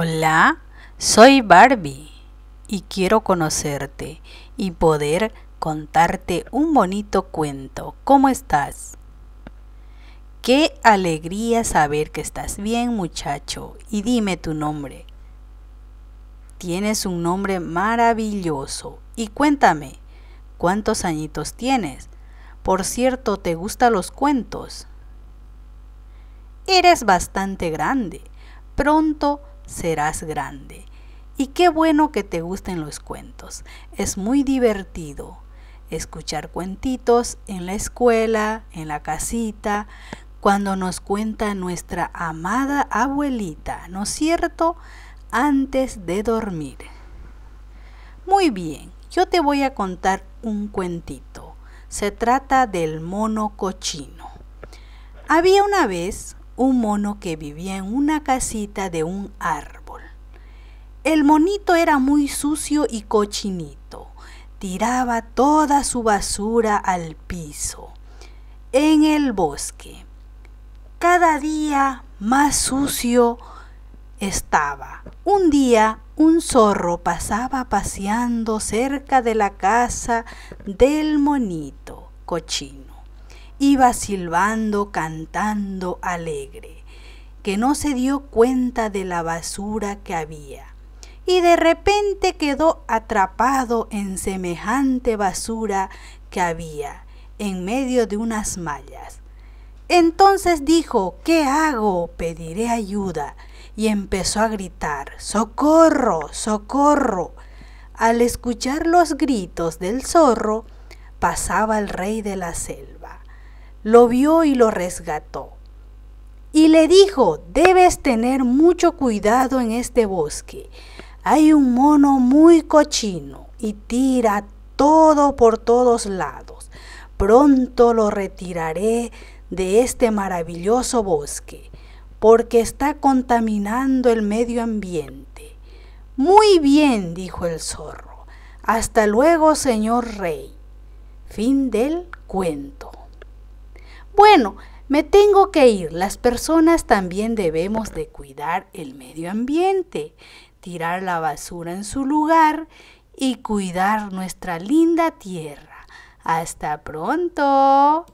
Hola, soy Barbie y quiero conocerte y poder contarte un bonito cuento. ¿Cómo estás? Qué alegría saber que estás bien muchacho y dime tu nombre. Tienes un nombre maravilloso y cuéntame, ¿cuántos añitos tienes? Por cierto, ¿te gustan los cuentos? Eres bastante grande. Pronto serás grande. Y qué bueno que te gusten los cuentos. Es muy divertido escuchar cuentitos en la escuela, en la casita, cuando nos cuenta nuestra amada abuelita, ¿no es cierto? Antes de dormir. Muy bien, yo te voy a contar un cuentito. Se trata del mono cochino. Había una vez un mono que vivía en una casita de un árbol. El monito era muy sucio y cochinito. Tiraba toda su basura al piso, en el bosque. Cada día más sucio estaba. Un día un zorro pasaba paseando cerca de la casa del monito cochino iba silbando, cantando alegre, que no se dio cuenta de la basura que había, y de repente quedó atrapado en semejante basura que había en medio de unas mallas. Entonces dijo, ¿qué hago? Pediré ayuda. Y empezó a gritar, ¡Socorro! ¡Socorro! Al escuchar los gritos del zorro, pasaba el rey de la selva lo vio y lo resgató. Y le dijo, debes tener mucho cuidado en este bosque. Hay un mono muy cochino y tira todo por todos lados. Pronto lo retiraré de este maravilloso bosque, porque está contaminando el medio ambiente. Muy bien, dijo el zorro. Hasta luego, señor rey. Fin del cuento. Bueno, me tengo que ir. Las personas también debemos de cuidar el medio ambiente, tirar la basura en su lugar y cuidar nuestra linda tierra. Hasta pronto.